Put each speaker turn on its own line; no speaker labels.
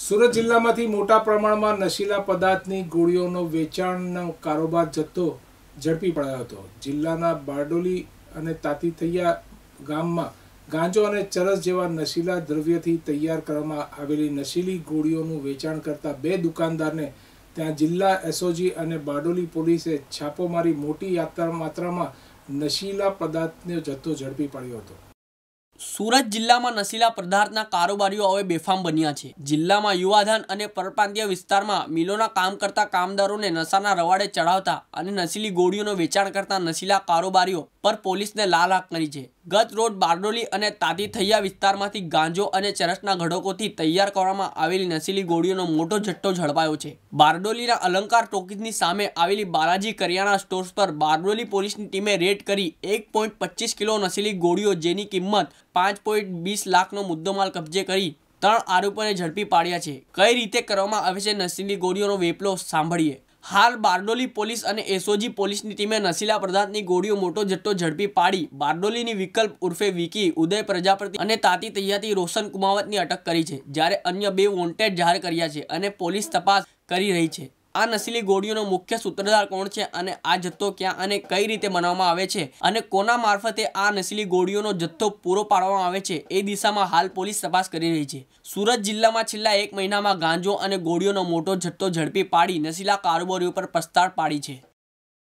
સુરત જિલ્લામાંથી મોટા પ્રમાણમાં નશીલા પદાર્થની ગોળીઓનો વેચાણનો કારોબાર જથ્થો ઝડપી પડાયો હતો જિલ્લાના બારડોલી અને તાતીથૈયા ગામમાં ગાંજો અને ચરસ જેવા નશીલા દ્રવ્યથી તૈયાર કરવામાં આવેલી નશીલી ગોળીઓનું વેચાણ કરતા બે દુકાનદારને ત્યાં જિલ્લા એસઓજી અને બારડોલી પોલીસે છાપો મારી મોટી યાત્રા માત્રામાં નશીલા પદાર્થનો જથ્થો ઝડપી પડ્યો હતો
સુરત જિલ્લામાં નશીલા પદાર્થના કારોબારીઓ હવે બેફામ બન્યા છે જિલ્લામાં યુવાધન અને પરપ્રાંતીય વિસ્તારમાં મિલોના કામ કરતા કામદારોને નશાના રવાડે ચઢાવતા અને નશીલી ગોળીઓનો વેચાણ કરતા નશીલા કારોબારીઓ પર પોલીસને લાલ આંખ કરી છે ગત રોજ બારડોલી અને તાતીથૈયા વિસ્તારમાંથી ગાંજો અને ચરસના ઘડકોથી તૈયાર કરવામાં આવેલી નસીલી ગોળીઓનો મોટો જથ્થો ઝડપાયો છે બારડોલીના અલંકાર ટોકીજની સામે આવેલી બાલાજી કરિયાણા સ્ટોર્સ પર બારડોલી પોલીસની ટીમે રેડ કરી એક કિલો નસીલી ગોળીઓ જેની કિંમત પાંચ લાખનો મુદ્દમાલ કબજે કરી ત્રણ આરોપોને ઝડપી પાડ્યા છે કઈ રીતે કરવામાં આવે છે નસીલી ગોળીઓનો વેપલો સાંભળીએ હાલ બારડોલી પોલીસ અને એસઓજી પોલીસની ટીમે નશીલા પદાર્થની ગોળીઓ મોટો જથ્થો ઝડપી પાડી બારડોલીની વિકલ્પ ઉર્ફે વિકી ઉદય પ્રજાપતિ અને તાતી તૈયાતી રોશન કુમાવતની અટક કરી છે જ્યારે અન્ય બે વોન્ટેડ જાહેર કર્યા છે અને પોલીસ તપાસ કરી રહી છે આ નસીલી ગોળીઓનો મુખ્ય સૂત્રધાર કોણ છે અને આ જથ્થો ક્યાં અને કઈ રીતે બનાવવામાં આવે છે અને કોના મારફતે આ નસીલી ગોળીઓનો જથ્થો પૂરો પાડવામાં આવે છે એ દિશામાં હાલ પોલીસ તપાસ કરી રહી છે સુરત જિલ્લામાં છેલ્લા એક મહિનામાં ગાંજો અને ગોળીઓનો મોટો જથ્થો ઝડપી પાડી નસીલા કારોબારીઓ પર પસ્તાળ પાડી છે